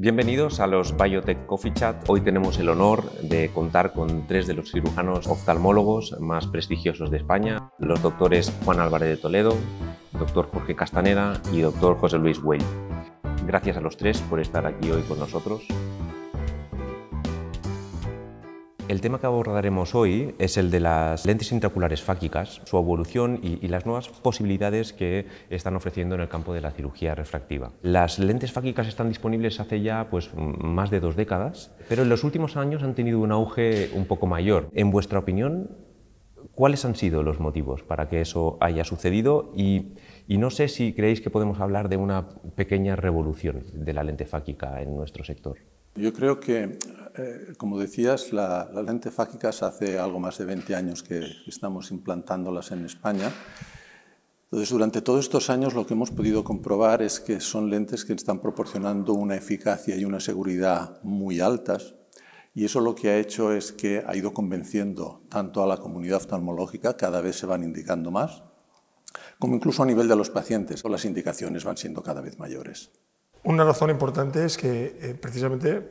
Bienvenidos a los Biotech Coffee Chat. Hoy tenemos el honor de contar con tres de los cirujanos oftalmólogos más prestigiosos de España, los doctores Juan Álvarez de Toledo, doctor Jorge Castaneda y doctor José Luis Güell. Gracias a los tres por estar aquí hoy con nosotros. El tema que abordaremos hoy es el de las lentes intraoculares fáquicas, su evolución y, las nuevas posibilidades que están ofreciendo en el campo de la cirugía refractiva. Las lentes fáquicas están disponibles hace ya pues, más de dos décadas, pero en los últimos años han tenido un auge un poco mayor. En vuestra opinión, ¿cuáles han sido los motivos para que eso haya sucedido? Y, y no sé si creéis que podemos hablar de una pequeña revolución de la lente fáquica en nuestro sector. Yo creo que, eh, como decías, la, lentes lente hace algo más de 20 años que estamos implantándolas en España. Entonces, durante todos estos años lo que hemos podido comprobar es que son lentes que están proporcionando una eficacia y una seguridad muy altas, y eso lo que ha hecho es que ha ido convenciendo tanto a la comunidad oftalmológica, cada vez se van indicando más, como incluso a nivel de los pacientes, las indicaciones van siendo cada vez mayores. Una razón importante es que eh, precisamente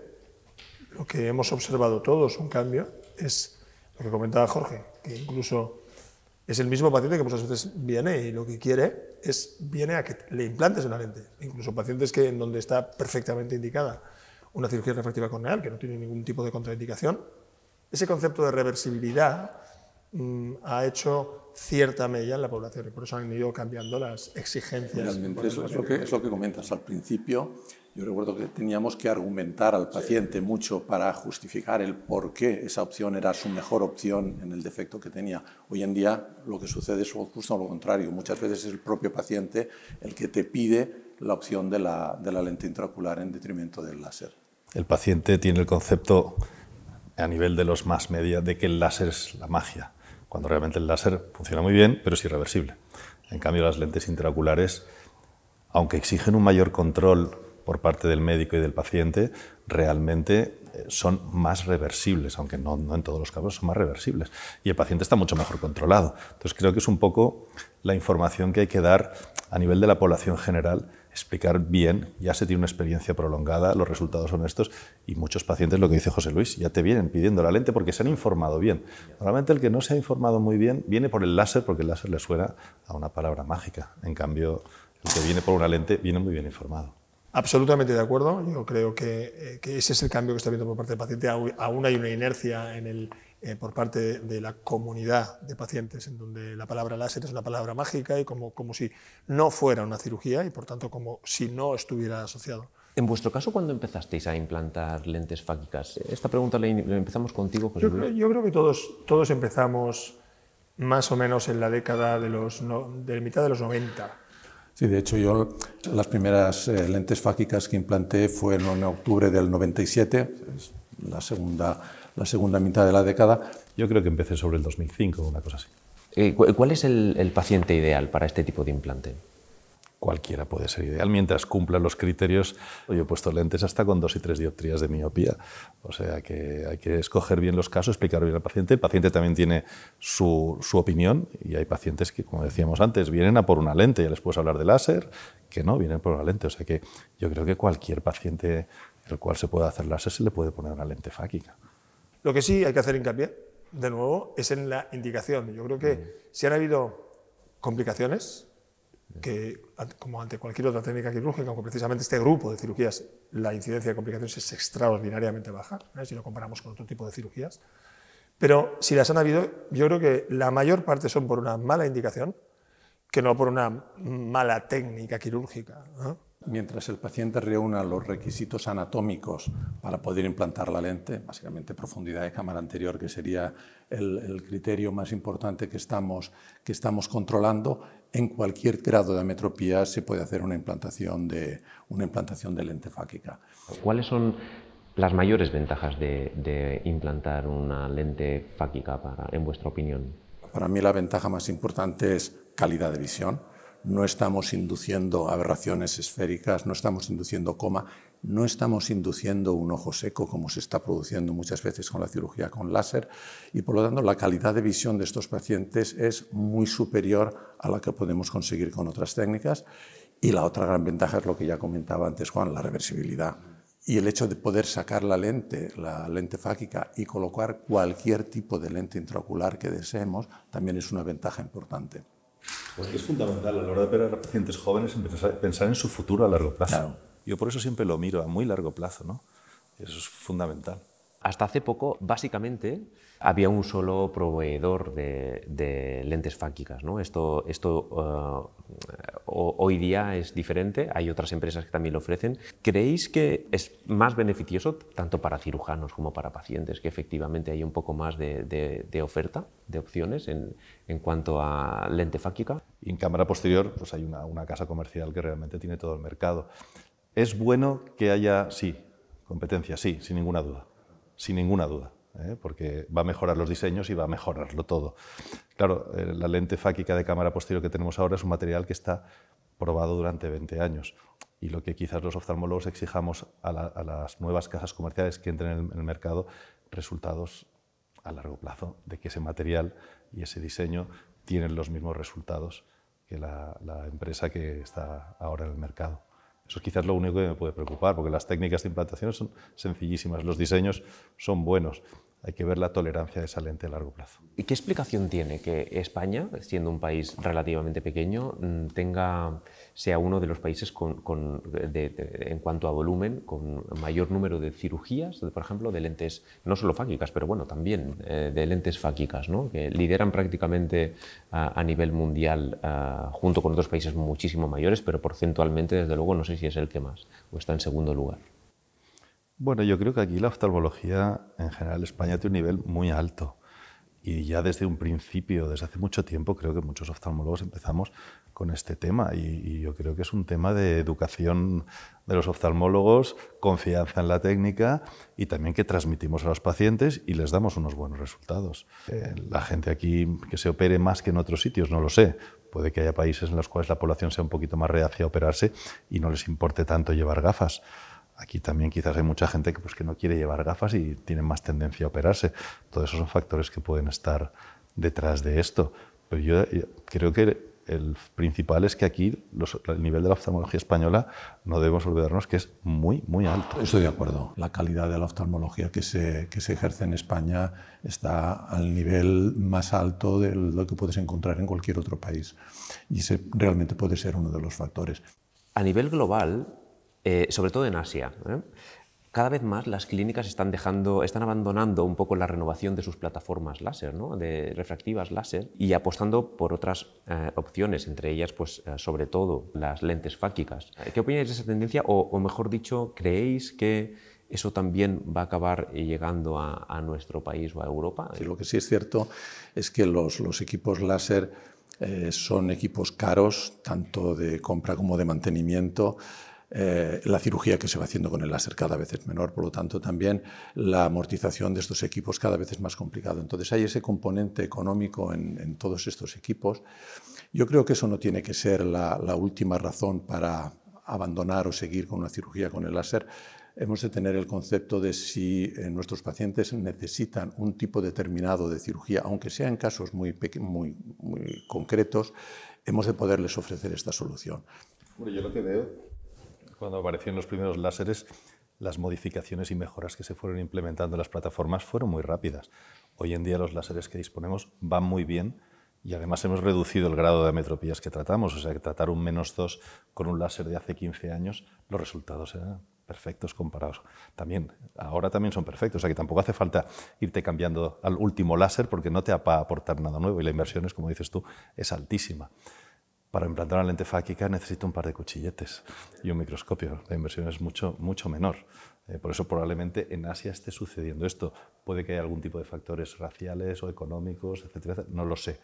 lo que hemos observado todos, un cambio, es lo que comentaba Jorge, que incluso es el mismo paciente que muchas veces viene y lo que quiere es, viene a que le implantes una lente. Incluso pacientes que en donde está perfectamente indicada una cirugía refractiva corneal, que no tiene ningún tipo de contraindicación, ese concepto de reversibilidad Mm, ha hecho cierta media en la población y por eso han ido cambiando las exigencias. es lo, que, comentas al principio. Yo recuerdo que teníamos que argumentar al paciente mucho para justificar el por qué esa opción era su mejor opción en el defecto que tenía. Hoy en día lo que sucede es justo lo contrario. Muchas veces es el propio paciente el que te pide la opción de la, de la lente intraocular en detrimento del láser. El paciente tiene el concepto a nivel de los más media de que el láser es la magia cuando realmente el láser funciona muy bien, pero es irreversible. En cambio, las lentes intraoculares, aunque exigen un mayor control por parte del médico y del paciente, realmente eh, son más reversibles, aunque no, en todos los casos son más reversibles. Y el paciente está mucho mejor controlado. Entonces creo que es un poco la información que hay que dar a nivel de la población general explicar bien, ya se tiene una experiencia prolongada, los resultados son estos, y muchos pacientes, lo que dice José Luis, ya te vienen pidiendo la lente porque se han informado bien. Normalmente el que no se ha informado muy bien viene por el láser, porque el láser le suena a una palabra mágica. En cambio, el que viene por una lente viene muy bien informado. Absolutamente de acuerdo. Yo creo eh, que, ese es el cambio que está viendo por parte del paciente. Aún hay una inercia en el, eh, por parte de la comunidad de pacientes en donde la palabra láser es una palabra mágica y como, como si no fuera una cirugía y por tanto como si no estuviera asociado. En vuestro caso, ¿cuándo empezasteis a implantar lentes fáquicas? Esta pregunta la empezamos contigo, José. Yo creo, que todos, todos empezamos más o menos en la década de los de la mitad de los 90 Sí, de hecho yo las primeras eh, lentes fáquicas que implanté fueron en octubre del 97, la segunda, la segunda mitad de la década. Yo creo que empecé sobre el 2005, una cosa así. Eh, ¿Cuál es el paciente ideal para este tipo de implante? cualquiera puede ser ideal mientras cumpla los criterios. Yo he puesto lentes hasta con dos y tres dioptrías de miopía. O sea que hay que escoger bien los casos, explicar bien al paciente. El paciente también tiene su, opinión y hay pacientes que, como decíamos antes, vienen a por una lente, ya les puedes hablar de láser, que no, vienen por una lente. O sea que yo creo que cualquier paciente el cual se pueda hacer láser se le puede poner una lente fáquica. Lo que sí hay que hacer hincapié, de nuevo, es en la indicación. Yo creo que mm. si han habido complicaciones, que, como ante cualquier otra técnica quirúrgica, aunque precisamente este grupo de cirugías, la incidencia de complicaciones es extraordinariamente baja, ¿eh? si lo comparamos con otro tipo de cirugías. Pero si las han habido, yo creo que la mayor parte son por una mala indicación que no por una mala técnica quirúrgica. Mientras el paciente reúna los requisitos anatómicos para poder implantar la lente, básicamente profundidad de cámara anterior, que sería el, criterio más importante que estamos controlando, en cualquier grado de ametropía se puede hacer una implantación de, una implantación de lente fáquica. ¿Cuáles son las mayores ventajas de, implantar una lente fáquica, para, en vuestra opinión? Para mí la ventaja más importante es calidad de visión. No estamos induciendo aberraciones esféricas, no estamos induciendo coma, no estamos induciendo un ojo seco como se está produciendo muchas veces con la cirugía con láser y por lo tanto la calidad de visión de estos pacientes es muy superior a la que podemos conseguir con otras técnicas y la otra gran ventaja es lo que ya comentaba antes Juan, la reversibilidad y el hecho de poder sacar la lente, la lente fáquica y colocar cualquier tipo de lente intraocular que deseemos también es una ventaja importante. Porque es fundamental a la hora de ver a pacientes jóvenes pensar en su futuro a largo plazo. Yo por eso siempre lo miro a muy largo plazo, ¿no? Eso es fundamental. Hasta hace poco, básicamente, había un solo proveedor de, lentes fáquicas. ¿no? Esto, esto eh, hoy día es diferente, hay otras empresas que también lo ofrecen. ¿Creéis que es más beneficioso, tanto para cirujanos como para pacientes, que efectivamente hay un poco más de, oferta, de opciones en, cuanto a lente fáquica? En cámara posterior pues hay una, una casa comercial que realmente tiene todo el mercado. Es bueno que haya, sí, competencia, sí, sin ninguna duda, sin ninguna duda, ¿eh? porque va a mejorar los diseños y va a mejorarlo todo. Claro, eh, la lente fáquica de cámara posterior que tenemos ahora es un material que está probado durante 20 años. Y lo que quizás los oftalmólogos exijamos a, las nuevas casas comerciales que entren en el, en el mercado, resultados a largo plazo de que ese material y ese diseño tienen los mismos resultados que la empresa que está ahora en el mercado. Eso es quizás lo único que me puede preocupar, porque las técnicas de implantación son sencillísimas, los diseños son buenos hay que ver la tolerancia de esa lente a largo plazo. ¿Y qué explicación tiene que España, siendo un país relativamente pequeño, mm, tenga, sea uno de los países con, en cuanto a volumen con mayor número de cirugías, por ejemplo, de lentes no solo fáquicas, pero bueno, también eh, de lentes fáquicas, que lideran prácticamente a, nivel mundial ah, junto con otros países muchísimo mayores, pero porcentualmente, desde luego, no sé si es el que más o está en segundo lugar? Bueno, yo creo que aquí la oftalmología en general España tiene un nivel muy alto. Y ya desde un principio, desde hace mucho tiempo, creo que muchos oftalmólogos empezamos con este tema. Y, yo creo que es un tema de educación de los oftalmólogos, confianza en la técnica y también que transmitimos a los pacientes y les damos unos buenos resultados. Eh, la gente aquí que se opere más que en otros sitios, no lo sé. Puede que haya países en los cuales la población sea un poquito más reacia a operarse y no les importe tanto llevar gafas. Aquí también quizás hay mucha gente que, pues, que no quiere llevar gafas y tiene más tendencia a operarse. Todos esos son factores que pueden estar detrás de esto. Pero yo, creo que el principal es que aquí el nivel de la oftalmología española no debemos olvidarnos que es muy, muy alto. Estoy de acuerdo. La calidad de la oftalmología que se, que se ejerce en España está al nivel más alto de lo que puedes encontrar en cualquier otro país. Y ese realmente puede ser uno de los factores. A nivel global, eh, sobre todo en Asia. ¿eh? Cada vez más las clínicas están, dejando, están abandonando un poco la renovación de sus plataformas láser, ¿no? de refractivas láser, y apostando por otras eh, opciones, entre ellas, pues, sobre todo, las lentes fáquicas. ¿Qué opináis de esa tendencia? o, mejor dicho, ¿creéis que eso también va a acabar llegando a, nuestro país o a Europa. lo que sí es cierto es que los, equipos láser son equipos caros, tanto de compra como de mantenimiento. Eh, la cirugía que se va haciendo con el láser cada vez es menor, por lo tanto también la amortización de estos equipos cada vez es más complicado. Entonces hay ese componente económico en, todos estos equipos. Yo creo que eso no tiene que ser la, última razón para abandonar o seguir con una cirugía con el láser. Hemos de tener el concepto de si eh, nuestros pacientes necesitan un tipo determinado de cirugía, aunque sea en casos muy, muy, muy concretos, hemos de poderles ofrecer esta solución. yo lo que veo cuando aparecieron los primeros láseres, las modificaciones y mejoras que se fueron implementando en las plataformas fueron muy rápidas. Hoy en día los láseres que disponemos van muy bien y además hemos reducido el grado de ametropías que tratamos. O sea, que tratar un menos 2 con un láser de hace 15 años, los resultados eran perfectos comparados. También, ahora también son perfectos, o sea que tampoco hace falta irte cambiando al último láser porque no te va a aportar nada nuevo y la inversión es, como dices tú, es altísima para implantar una lente fáquica necesito un par de cuchilletes y un microscopio. La inversión es mucho, mucho menor. Eh, por eso probablemente en Asia esté sucediendo esto. Puede que haya algún tipo de factores raciales o económicos, etcétera, etcétera, No lo sé.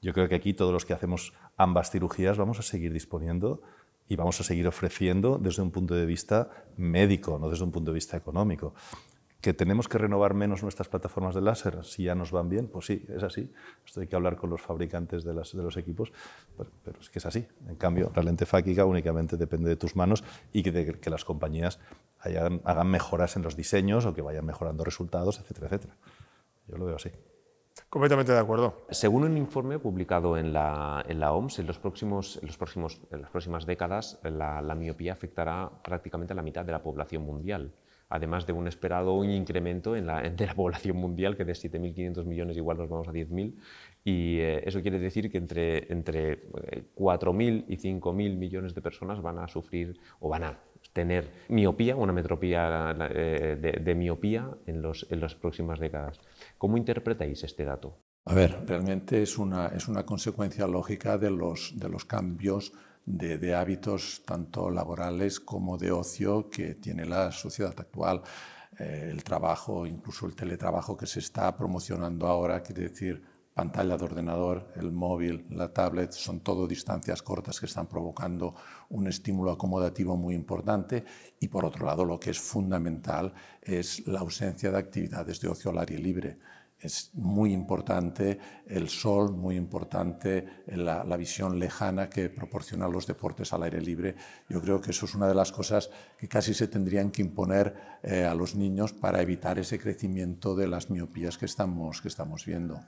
Yo creo que aquí todos los que hacemos ambas cirugías vamos a seguir disponiendo y vamos a seguir ofreciendo desde un punto de vista médico, no desde un punto de vista económico. ¿Que tenemos que renovar menos nuestras plataformas de láser si ya nos van bien? Pues sí, es así. Esto hay que hablar con los fabricantes de, las, de los equipos, pero, es que es así. En cambio, la lente fáquica únicamente depende de tus manos y que, de, que las compañías hagan mejoras en los diseños o que vayan mejorando resultados, etcétera, etcétera. Yo lo veo así. Completamente de acuerdo. Según un informe publicado en la, en la OMS, en, los próximos, en los próximos en las próximas décadas la, la, miopía afectará prácticamente a la mitad de la población mundial además de un esperado incremento en la, de la población mundial, que de 7.500 millones igual nos vamos a 10.000, y eh, eso quiere decir que entre, entre 4.000 eh, y 5.000 millones de personas van a sufrir o van a tener miopía, una metropía eh, de, miopía en, las próximas décadas. ¿Cómo interpretáis este dato? A ver, realmente es una, es una consecuencia lógica de los, de los cambios de, hábitos tanto laborales como de ocio que tiene la sociedad actual. Eh, el trabajo, incluso el teletrabajo que se está promocionando ahora, quiere decir pantalla de ordenador, el móvil, la tablet, son todo distancias cortas que están provocando un estímulo acomodativo muy importante y por otro lado lo que es fundamental es la ausencia de actividades de ocio al aire libre es muy importante el sol, muy importante eh, la, visión lejana que proporcionan los deportes al aire libre. Yo creo que eso es una de las cosas que casi se tendrían que imponer eh, a los niños para evitar ese crecimiento de las miopías que estamos, que estamos viendo.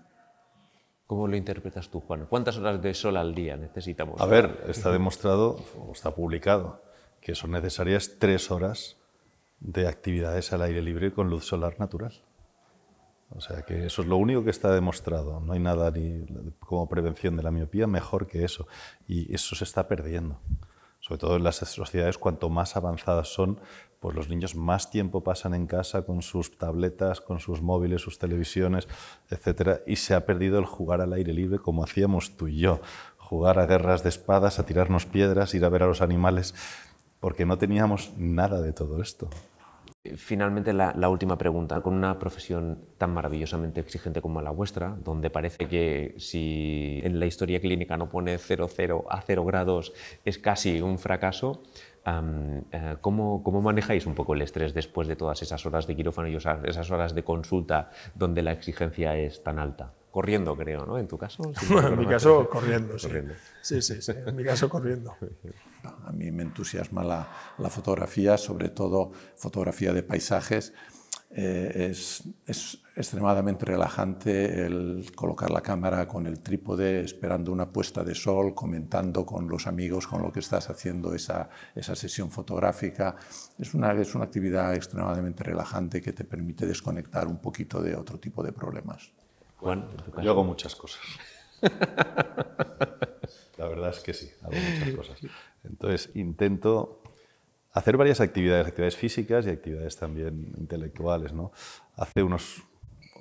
¿Cómo lo interpretas tú, Juan? ¿Cuántas horas de sol al día necesitamos? A ver, está demostrado, o está publicado, que son necesarias tres horas de actividades al aire libre con luz solar natural. O sea que eso es lo único que está demostrado. No hay nada ni como prevención de la miopía mejor que eso. Y eso se está perdiendo. Sobre todo en las sociedades, cuanto más avanzadas son, pues los niños más tiempo pasan en casa con sus tabletas, con sus móviles, sus televisiones, etc. Y se ha perdido el jugar al aire libre como hacíamos tú y yo. Jugar a guerras de espadas, a tirarnos piedras, ir a ver a los animales, porque no teníamos nada de todo esto. Finalmente, la, última pregunta. Con una profesión tan maravillosamente exigente como la vuestra, donde parece que si en la historia clínica no pone 0,0 a 0 grados es casi un fracaso, eh, ¿cómo, manejáis un poco el estrés después de todas esas horas de quirófano y esas horas de consulta donde la exigencia es tan alta? Corriendo, creo, ¿no? En tu caso. en mi caso, corriendo, sí, sí, sí. En mi caso, corriendo. A mí me entusiasma la, fotografía, sobre todo fotografía de paisajes. Eh, es, extremadamente relajante el colocar la cámara con el trípode, esperando una puesta de sol, comentando con los amigos con lo que estás haciendo esa, sesión fotográfica. Es una, es una actividad extremadamente relajante que te permite desconectar un poquito de otro tipo de problemas. bueno, yo hago muchas cosas. La verdad es que sí, hago muchas cosas. Entonces, intento hacer varias actividades, actividades físicas y actividades también intelectuales. ¿no? Hace unos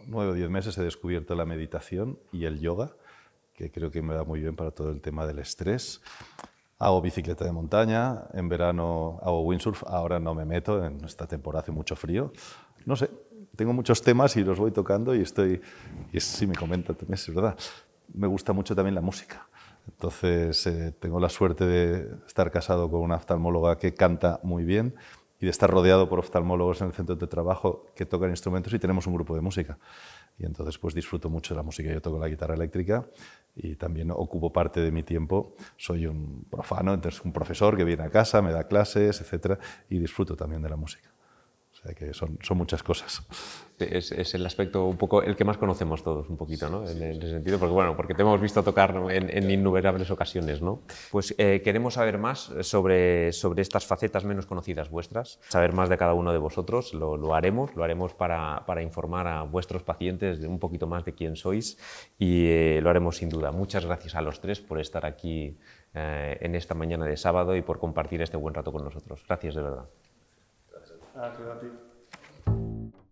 nueve o diez meses he descubierto la meditación y el yoga, que creo que me da muy bien para todo el tema del estrés. Hago bicicleta de montaña, en verano hago windsurf, ahora no me meto, en esta temporada hace mucho frío. No sé, tengo muchos temas y los voy tocando y estoy, y sí me comenta, es verdad. Me gusta mucho también la música. Entonces, eh, tengo la suerte de estar casado con una oftalmóloga que canta muy bien y de estar rodeado por oftalmólogos en el centro de trabajo que tocan instrumentos y tenemos un grupo de música. Y entonces, pues disfruto mucho de la música. Yo toco la guitarra eléctrica y también ocupo parte de mi tiempo. Soy un profano, entonces un profesor que viene a casa, me da clases, etc. y disfruto también de la música que son, muchas cosas. Es, el aspecto un poco el que más conocemos todos un poquito, ¿no? En, ese sentido, porque bueno, porque te hemos visto tocar en, innumerables ocasiones, ¿no? Pues eh, queremos saber más sobre, sobre estas facetas menos conocidas vuestras, saber más de cada uno de vosotros, lo, lo haremos, lo haremos para, para, informar a vuestros pacientes de un poquito más de quién sois y eh, lo haremos sin duda. Muchas gracias a los tres por estar aquí eh, en esta mañana de sábado y por compartir este buen rato con nosotros. Gracias de verdad. Gracias a ti.